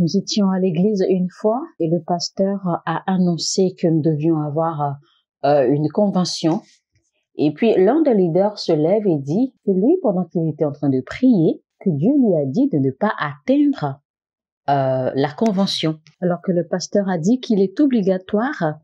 Nous étions à l'église une fois et le pasteur a annoncé que nous devions avoir euh, une convention. Et puis l'un des leaders se lève et dit que lui, pendant qu'il était en train de prier, que Dieu lui a dit de ne pas atteindre euh, la convention, alors que le pasteur a dit qu'il est obligatoire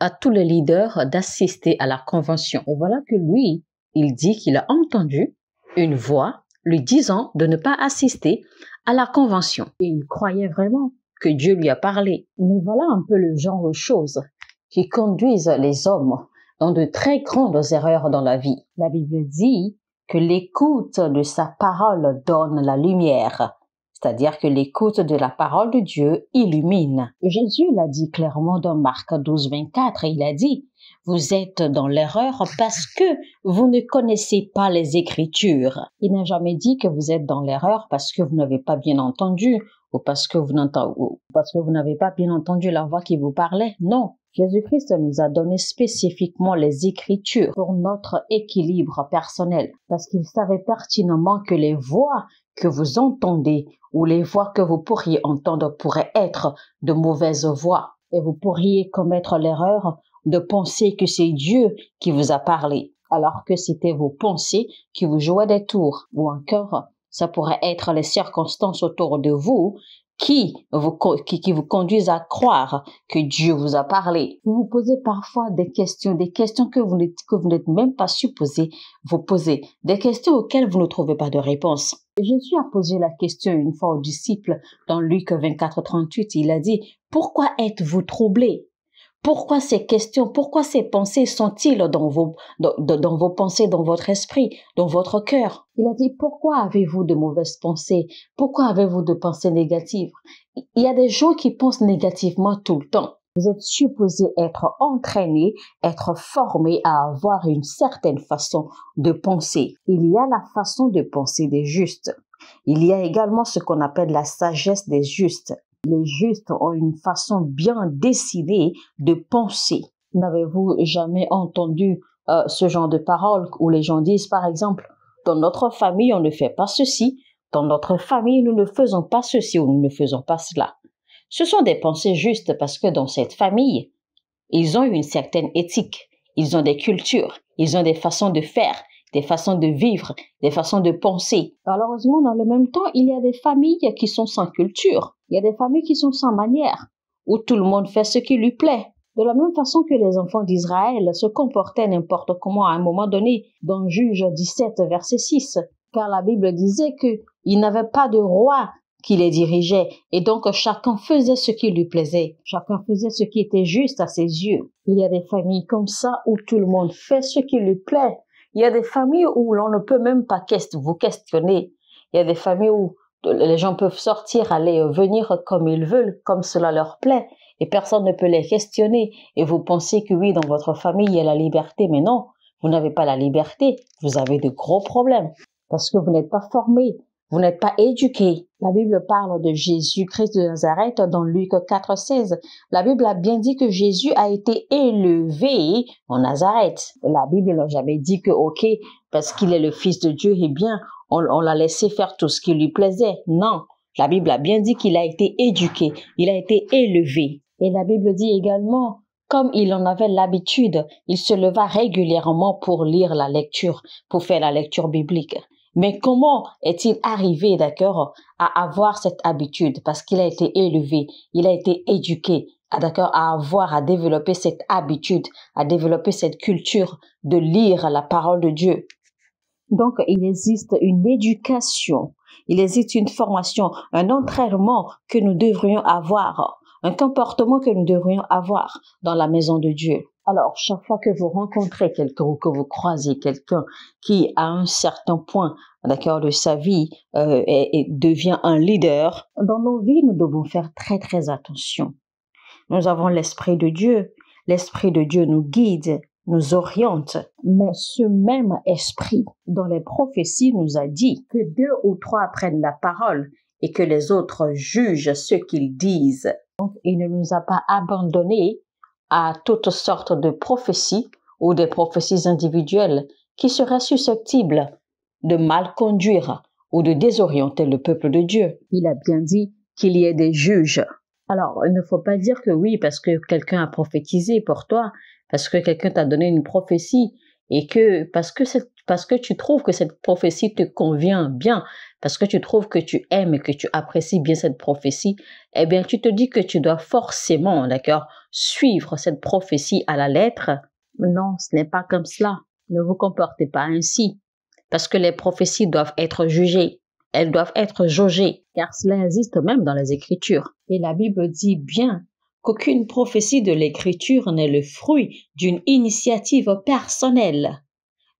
à tous les leaders d'assister à la convention. voilà que lui, il dit qu'il a entendu une voix lui disant de ne pas assister à la Convention. et Il croyait vraiment que Dieu lui a parlé. Mais voilà un peu le genre de choses qui conduisent les hommes dans de très grandes erreurs dans la vie. La Bible dit que l'écoute de sa parole donne la lumière, c'est-à-dire que l'écoute de la parole de Dieu illumine. Jésus l'a dit clairement dans Marc 12, 24, il a dit vous êtes dans l'erreur parce que vous ne connaissez pas les Écritures. Il n'a jamais dit que vous êtes dans l'erreur parce que vous n'avez pas bien entendu ou parce que vous n'avez pas bien entendu la voix qui vous parlait. Non. Jésus-Christ nous a donné spécifiquement les Écritures pour notre équilibre personnel, parce qu'il savait pertinemment que les voix que vous entendez ou les voix que vous pourriez entendre pourraient être de mauvaises voix et vous pourriez commettre l'erreur de penser que c'est Dieu qui vous a parlé, alors que c'était vos pensées qui vous jouaient des tours. Ou encore, ça pourrait être les circonstances autour de vous qui vous, qui, vous conduisent à croire que Dieu vous a parlé. Vous vous posez parfois des questions, des questions que vous n'êtes, que vous n'êtes même pas supposé vous poser, des questions auxquelles vous ne trouvez pas de réponse. Jésus a posé la question une fois aux disciples dans Luc 24, 38. Il a dit, pourquoi êtes-vous troublés? Pourquoi ces questions, pourquoi ces pensées sont-ils dans vos, pensées, dans votre esprit, dans votre cœur Il a dit, pourquoi avez-vous de mauvaises pensées Pourquoi avez-vous de pensées négatives Il y a des gens qui pensent négativement tout le temps. Vous êtes supposé être entraîné, être formé à avoir une certaine façon de penser. Il y a la façon de penser des justes. Il y a également ce qu'on appelle la sagesse des justes. Les justes ont une façon bien décidée de penser. N'avez-vous jamais entendu euh, ce genre de paroles où les gens disent, par exemple, dans notre famille, on ne fait pas ceci, dans notre famille, nous ne faisons pas ceci ou nous ne faisons pas cela. Ce sont des pensées justes parce que dans cette famille, ils ont une certaine éthique, ils ont des cultures, ils ont des façons de faire, des façons de vivre, des façons de penser. Malheureusement, dans le même temps, il y a des familles qui sont sans culture. Il y a des familles qui sont sans manière, où tout le monde fait ce qui lui plaît. De la même façon que les enfants d'Israël se comportaient n'importe comment à un moment donné, dans Juge 17, verset 6, car la Bible disait qu'ils n'avaient pas de roi qui les dirigeait, et donc chacun faisait ce qui lui plaisait, chacun faisait ce qui était juste à ses yeux. Il y a des familles comme ça où tout le monde fait ce qui lui plaît. Il y a des familles où l'on ne peut même pas vous questionner. Il y a des familles où les gens peuvent sortir, aller euh, venir comme ils veulent, comme cela leur plaît, et personne ne peut les questionner. Et vous pensez que oui, dans votre famille, il y a la liberté, mais non, vous n'avez pas la liberté, vous avez de gros problèmes, parce que vous n'êtes pas formé, vous n'êtes pas éduqué. La Bible parle de Jésus-Christ de Nazareth dans Luc 4,16. La Bible a bien dit que Jésus a été élevé en Nazareth. La Bible n'a jamais dit que, ok, parce qu'il est le Fils de Dieu, eh bien, on, l'a laissé faire tout ce qui lui plaisait. Non, la Bible a bien dit qu'il a été éduqué, il a été élevé. Et la Bible dit également, comme il en avait l'habitude, il se leva régulièrement pour lire la lecture, pour faire la lecture biblique. Mais comment est-il arrivé, d'accord, à avoir cette habitude Parce qu'il a été élevé, il a été éduqué, ah, d'accord, à avoir, à développer cette habitude, à développer cette culture de lire la parole de Dieu. Donc, il existe une éducation, il existe une formation, un entraînement que nous devrions avoir, un comportement que nous devrions avoir dans la maison de Dieu. Alors, chaque fois que vous rencontrez quelqu'un ou que vous croisez quelqu'un qui, à un certain point, d'accord, de sa vie, euh, et devient un leader, dans nos vies, nous devons faire très, très attention. Nous avons l'Esprit de Dieu. L'Esprit de Dieu nous guide, nous oriente. Mais ce même esprit dans les prophéties nous a dit que deux ou trois prennent la parole et que les autres jugent ce qu'ils disent. Donc, il ne nous a pas abandonnés à toutes sortes de prophéties ou des prophéties individuelles qui seraient susceptibles de mal conduire ou de désorienter le peuple de Dieu. Il a bien dit qu'il y ait des juges. Alors, il ne faut pas dire que oui, parce que quelqu'un a prophétisé pour toi, parce que quelqu'un t'a donné une prophétie et que parce que parce que tu trouves que cette prophétie te convient bien, parce que tu trouves que tu aimes et que tu apprécies bien cette prophétie, eh bien tu te dis que tu dois forcément, d'accord, suivre cette prophétie à la lettre. Non, ce n'est pas comme cela. Ne vous comportez pas ainsi, parce que les prophéties doivent être jugées, elles doivent être jaugées, car cela existe même dans les Écritures. Et la Bible dit bien qu'aucune prophétie de l'Écriture n'est le fruit d'une initiative personnelle.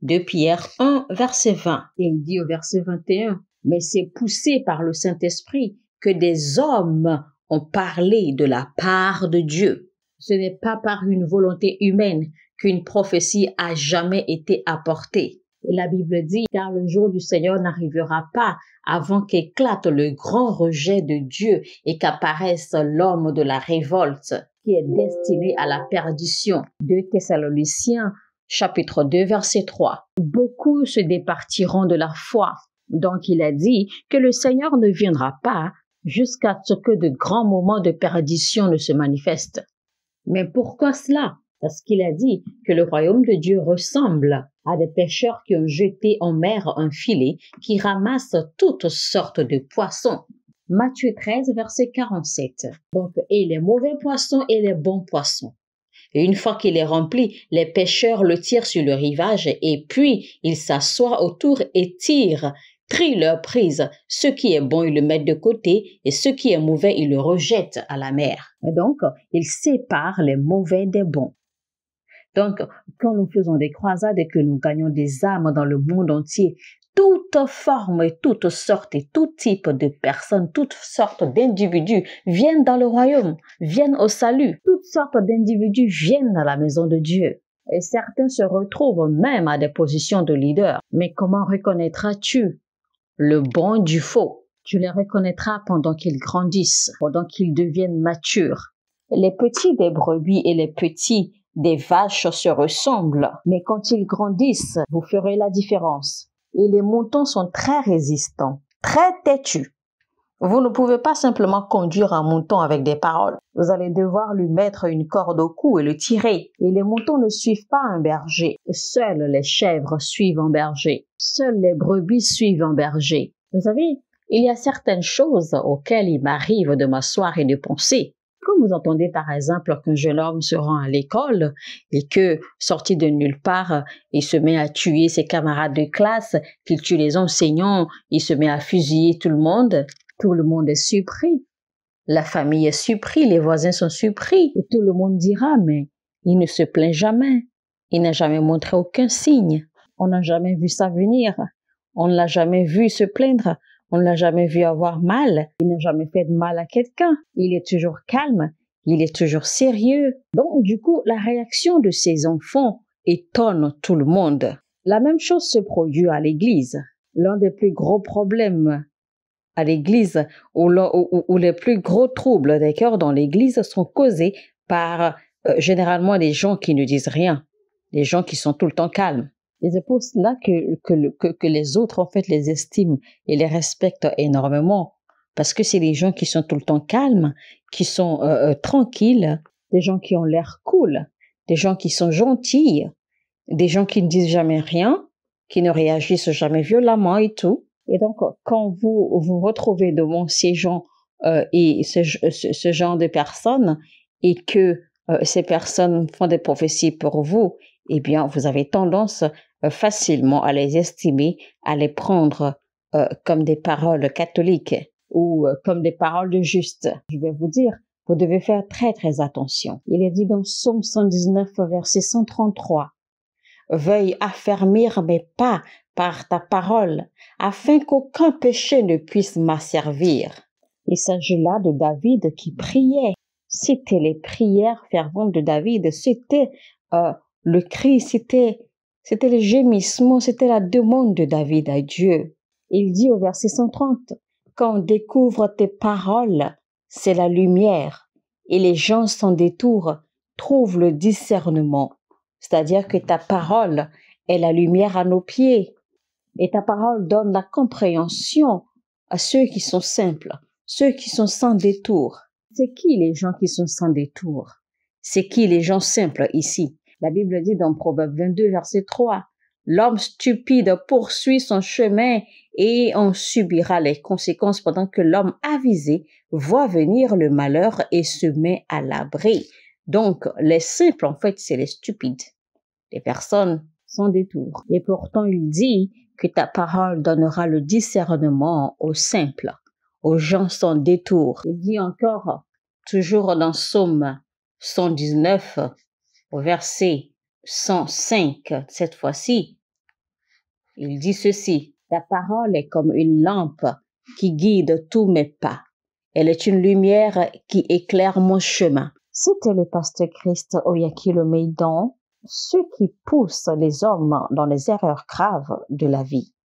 De Pierre 1, verset 20. Et il dit au verset 21, mais c'est poussé par le Saint-Esprit que des hommes ont parlé de la part de Dieu. Ce n'est pas par une volonté humaine qu'une prophétie a jamais été apportée. Et la Bible dit, car le jour du Seigneur n'arrivera pas avant qu'éclate le grand rejet de Dieu et qu'apparaisse l'homme de la révolte qui est destiné à la perdition. 2 Thessaloniciens chapitre 2 verset 3. Beaucoup se départiront de la foi. Donc il a dit que le Seigneur ne viendra pas jusqu'à ce que de grands moments de perdition ne se manifestent. Mais pourquoi cela parce qu'il a dit que le royaume de Dieu ressemble à des pêcheurs qui ont jeté en mer un filet qui ramasse toutes sortes de poissons. Matthieu 13, verset 47. Donc, et les mauvais poissons et les bons poissons. Et une fois qu'il est rempli, les pêcheurs le tirent sur le rivage et puis ils s'assoient autour et tirent, trient leur prise. Ce qui est bon, ils le mettent de côté et ce qui est mauvais, ils le rejettent à la mer. Et donc, ils séparent les mauvais des bons. Donc, quand nous faisons des croisades et que nous gagnons des âmes dans le monde entier, toutes formes et toutes sortes et tout type de personnes, toutes sortes d'individus viennent dans le royaume, viennent au salut. Toutes sortes d'individus viennent à la maison de Dieu. Et certains se retrouvent même à des positions de leader. Mais comment reconnaîtras-tu le bon du faux Tu les reconnaîtras pendant qu'ils grandissent, pendant qu'ils deviennent matures. Les petits des brebis et les petits des vaches se ressemblent, mais quand ils grandissent, vous ferez la différence. Et les moutons sont très résistants, très têtus. Vous ne pouvez pas simplement conduire un mouton avec des paroles. Vous allez devoir lui mettre une corde au cou et le tirer. Et les moutons ne suivent pas un berger. Seules les chèvres suivent un berger. Seuls les brebis suivent un berger. Vous savez, il y a certaines choses auxquelles il m'arrive de m'asseoir et de penser vous entendez par exemple qu'un jeune homme se rend à l'école et que, sorti de nulle part, il se met à tuer ses camarades de classe, qu'il tue les enseignants, il se met à fusiller tout le monde, tout le monde est surpris. La famille est surpris, les voisins sont surpris, et tout le monde dira, mais il ne se plaint jamais. Il n'a jamais montré aucun signe. On n'a jamais vu ça venir. On ne l'a jamais vu se plaindre. On ne l'a jamais vu avoir mal. Il n'a jamais fait de mal à quelqu'un. Il est toujours calme. Il est toujours sérieux. Donc, du coup, la réaction de ses enfants étonne tout le monde. La même chose se produit à l'église. L'un des plus gros problèmes à l'église ou, les plus gros troubles des cœurs dans l'église sont causés par euh, généralement les gens qui ne disent rien, les gens qui sont tout le temps calmes. Et c'est pour cela que, que, que, les autres, en fait, les estiment et les respectent énormément. Parce que c'est les gens qui sont tout le temps calmes, qui sont euh, euh, tranquilles, des gens qui ont l'air cool, des gens qui sont gentils, des gens qui ne disent jamais rien, qui ne réagissent jamais violemment et tout. Et donc, quand vous vous retrouvez devant ces gens euh, et ce, ce, ce, genre de personnes et que ces personnes font des prophéties pour vous, eh bien, vous avez tendance euh, facilement à les estimer, à les prendre euh, comme des paroles catholiques ou euh, comme des paroles de justes. Je vais vous dire, vous devez faire très très attention. Il est dit dans Psaume 119, verset 133, Veuille affermir mes pas par ta parole, afin qu'aucun péché ne puisse m'asservir. Il s'agit là de David qui priait. C'était les prières ferventes de David, c'était le cri, c'était c'était le gémissement, c'était la demande de David à Dieu. Il dit au verset 130, Quand on découvre tes paroles, c'est la lumière, et les gens sans détour trouvent le discernement. C'est-à-dire que ta parole est la lumière à nos pieds, et ta parole donne la compréhension à ceux qui sont simples, ceux qui sont sans détour. C'est qui les gens qui sont sans détour C'est qui les gens simples ici la Bible dit dans Proverbe 22, verset 3, L'homme stupide poursuit son chemin et en subira les conséquences pendant que l'homme avisé voit venir le malheur et se met à l'abri. Donc, les simples, en fait, c'est les stupides. Les personnes sans détour. Et pourtant, il dit que ta parole donnera le discernement aux simples, aux gens sans détour. Il dit encore, toujours dans Somme 119, au verset 105, cette fois-ci, il dit ceci, La parole est comme une lampe qui guide tous mes pas. Elle est une lumière qui éclaire mon chemin. C'était le pasteur Christ Oyakilomeidon, ce ceux qui pousse les hommes dans les erreurs graves de la vie.